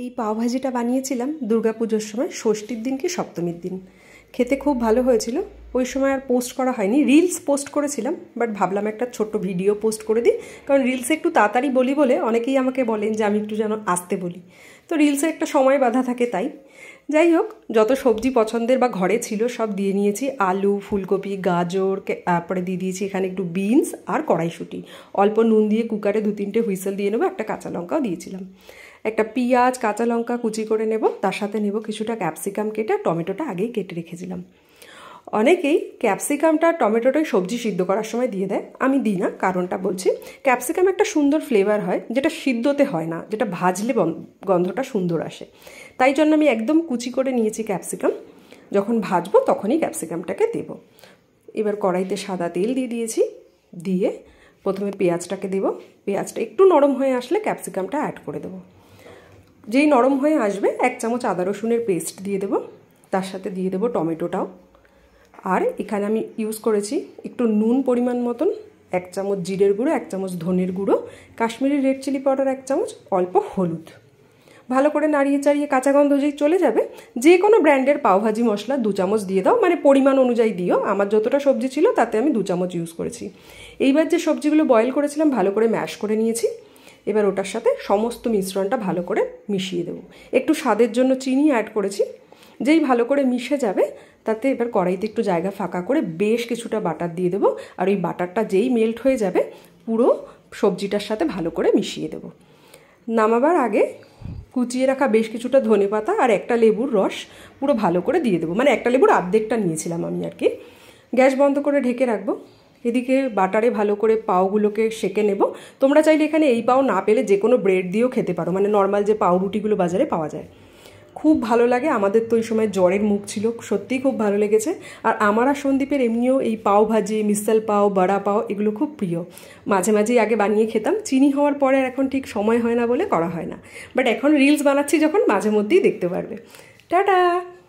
এই পাওভাজিটা বানিয়েছিলাম দুর্গাপুজোর সময় ষষ্ঠীর দিন কি সপ্তমীর দিন খেতে খুব ভালো হয়েছিল ওই সময় আর পোস্ট করা হয়নি রিলস পোস্ট করেছিলাম বাট ভাবলাম একটা ছোট্ট ভিডিও পোস্ট করে দিই কারণ রিলসে একটু তাড়াতাড়ি বলি বলে অনেকেই আমাকে বলেন যে আমি একটু যেন আসতে বলি তো রিলসে একটা সময় বাধা থাকে তাই যাই হোক যত সবজি পছন্দের বা ঘরে ছিল সব দিয়ে নিয়েছি আলু ফুলকপি গাজর তারপরে দিয়ে দিয়েছি এখানে একটু বিনস আর কড়াইশুঁটি অল্প নুন দিয়ে কুকারে দু তিনটে হুইসেল দিয়ে নেবো একটা কাঁচা লঙ্কাও দিয়েছিলাম একটা পিঁয়াজ কাঁচা লঙ্কা কুচি করে নেব তার সাথে নেব কিছুটা ক্যাপসিকাম কেটে টমেটোটা আগেই কেটে রেখেছিলাম অনেকেই ক্যাপসিকামটা টমেটোটাই সবজি সিদ্ধ করার সময় দিয়ে দেয় আমি দিই না কারণটা বলছি ক্যাপসিকাম একটা সুন্দর ফ্লেভার হয় যেটা সিদ্ধতে হয় না যেটা ভাজলে গন্ধটা সুন্দর আসে তাই জন্য আমি একদম কুচি করে নিয়েছি ক্যাপসিকাম যখন ভাজবো তখনই ক্যাপসিকামটাকে দেব এবার কড়াইতে সাদা তেল দিয়ে দিয়েছি দিয়ে প্রথমে পেঁয়াজটাকে দেব পেঁয়াজটা একটু নরম হয়ে আসলে ক্যাপসিকামটা অ্যাড করে দেবো যেই নরম হয়ে আসবে এক চামচ আদা রসুনের পেস্ট দিয়ে দেবো তার সাথে দিয়ে দেবো টমেটোটাও আর এখানে আমি ইউজ করেছি একটু নুন পরিমাণ মতন এক চামচ জিরের গুঁড়ো এক চামচ ধনের গুঁড়ো কাশ্মীরি রেড চিলি পাউডার এক চামচ অল্প হলুদ ভালো করে নাড়িয়ে চাড়িয়ে কাঁচা গন্ধ যেই চলে যাবে যে কোনো ব্র্যান্ডের পাওভাজি মশলা দু চামচ দিয়ে দাও মানে পরিমাণ অনুযায়ী দিও আমার যতটা সবজি ছিল তাতে আমি দু চামচ ইউজ করেছি এইবার যে সবজিগুলো বয়েল করেছিলাম ভালো করে ম্যাশ করে নিয়েছি এবার ওটার সাথে সমস্ত মিশ্রণটা ভালো করে মিশিয়ে দেবো একটু স্বাদের জন্য চিনি অ্যাড করেছি যেই ভালো করে মিশে যাবে তাতে এবার কড়াইতে একটু জায়গা ফাঁকা করে বেশ কিছুটা বাটার দিয়ে দেবো আর ওই বাটারটা যেই মেল্ট হয়ে যাবে পুরো সবজিটার সাথে ভালো করে মিশিয়ে দেবো নামাবার আগে কুচিয়ে রাখা বেশ কিছুটা ধনে পাতা আর একটা লেবুর রস পুরো ভালো করে দিয়ে দেবো মানে একটা লেবুর আর্ধেকটা নিয়েছিলাম আমি আর কি গ্যাস বন্ধ করে ঢেকে রাখবো এদিকে বাটারে ভালো করে পাওগুলোকে সেকে নেব তোমরা চাইলে এখানে এই পাও না পেলে যে কোনো ব্রেড দিয়েও খেতে পারো মানে নর্মাল যে পাউরুটিগুলো বাজারে পাওয়া যায় খুব ভালো লাগে আমাদের তো ওই সময় জ্বরের মুখ ছিল সত্যিই খুব ভালো লেগেছে আর আমার আর সন্দীপের এমনিও এই পাও ভাজি মিসাল পাও বড়া পাও এগুলো খুব প্রিয় মাঝে মাঝেই আগে বানিয়ে খেতাম চিনি হওয়ার পরে আর এখন ঠিক সময় হয় না বলে করা হয় না বাট এখন রিলস বানাচ্ছি যখন মাঝে মধ্যেই দেখতে পারবে টাটা